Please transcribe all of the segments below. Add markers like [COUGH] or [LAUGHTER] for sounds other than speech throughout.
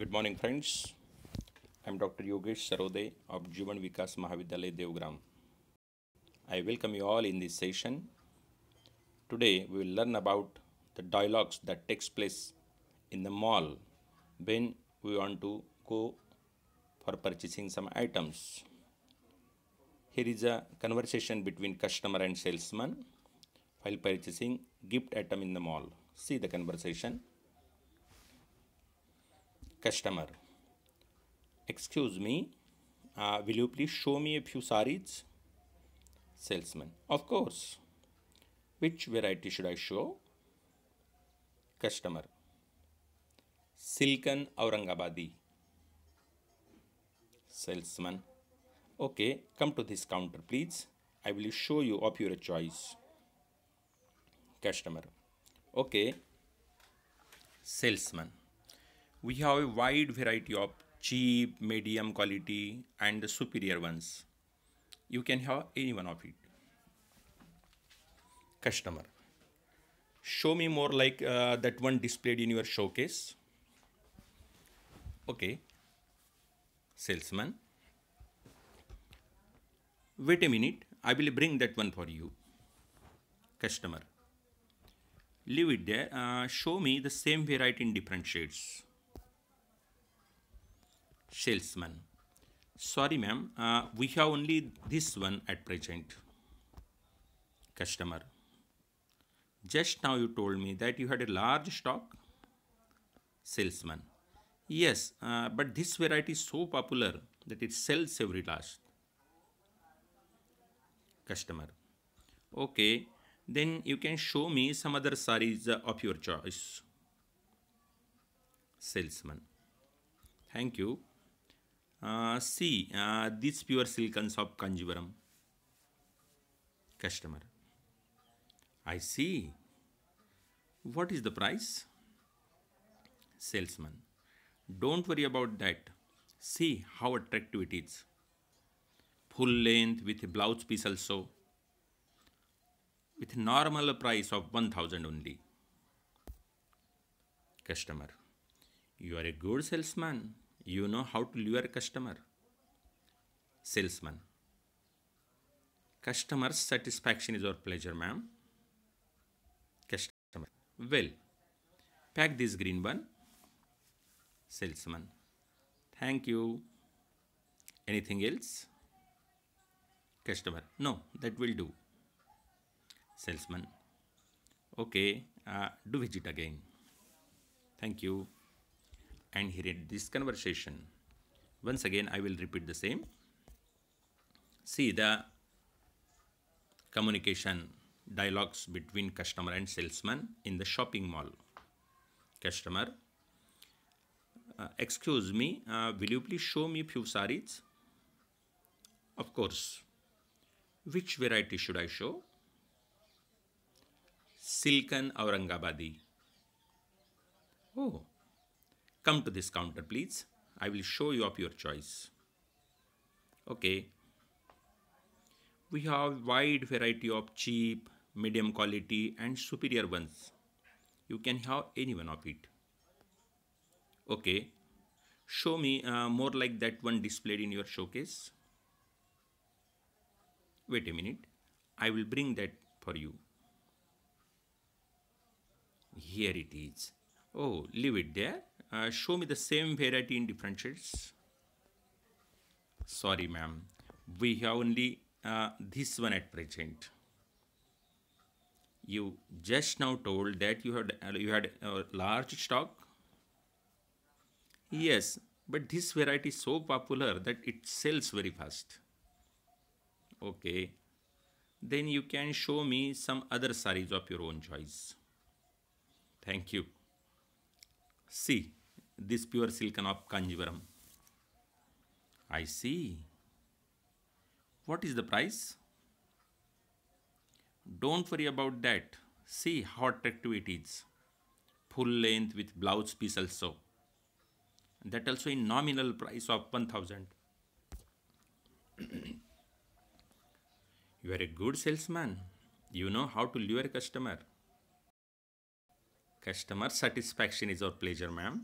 Good morning friends. I am Dr. Yogesh Sarode of Jivan Vikas Mahavidyalaya Devgram. I welcome you all in this session. Today we will learn about the dialogues that takes place in the mall when we want to go for purchasing some items. Here is a conversation between customer and salesman while purchasing gift item in the mall. See the conversation. Customer, excuse me, uh, will you please show me a few saris? Salesman, of course. Which variety should I show? Customer, silken Aurangabadi. Salesman, okay, come to this counter please. I will show you of your choice. Customer, okay, salesman we have a wide variety of cheap, medium quality and superior ones. You can have any one of it. Customer, show me more like uh, that one displayed in your showcase. Okay. Salesman, wait a minute, I will bring that one for you. Customer, leave it there, uh, show me the same variety in different shades salesman. Sorry ma'am, uh, we have only this one at present. Customer. Just now you told me that you had a large stock. Salesman. Yes, uh, but this variety is so popular that it sells every last. Customer. Okay, then you can show me some other sarees of your choice. Salesman. Thank you. Uh, see, uh, this pure silicon of conjuverum. Customer. I see. What is the price? Salesman. Don't worry about that. See how attractive it is. Full length with a blouse piece also. With normal price of 1000 only. Customer. You are a good salesman. You know how to lure customer. Salesman. Customer satisfaction is our pleasure, ma'am. Customer. Well, pack this green one. Salesman. Thank you. Anything else? Customer. No, that will do. Salesman. Okay, uh, do visit again. Thank you and here in this conversation once again I will repeat the same see the communication dialogues between customer and salesman in the shopping mall customer uh, excuse me uh, will you please show me few sarees? of course which variety should I show silken Aurangabadi oh Come to this counter, please. I will show you up your choice. Okay. We have wide variety of cheap, medium quality and superior ones. You can have any one of it. Okay. Show me uh, more like that one displayed in your showcase. Wait a minute. I will bring that for you. Here it is. Oh, leave it there. Uh, show me the same variety in different shades. Sorry, ma'am. We have only uh, this one at present. You just now told that you had uh, you had a large stock. Yes, but this variety is so popular that it sells very fast. Okay. Then you can show me some other saris of your own choice. Thank you. See this pure silken of Kanjivaram. I see. What is the price? Don't worry about that. See how attractive it is. Full length with blouse piece also. That also in nominal price of 1000. [COUGHS] you are a good salesman. You know how to lure customer. Customer satisfaction is our pleasure, ma'am.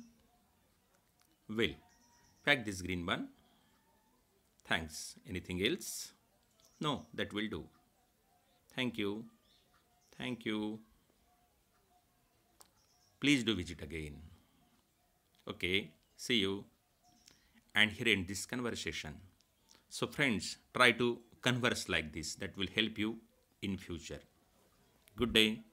Will. Pack this green one. Thanks. Anything else? No, that will do. Thank you. Thank you. Please do visit again. Okay, see you. And here end this conversation. So friends, try to converse like this. That will help you in future. Good day.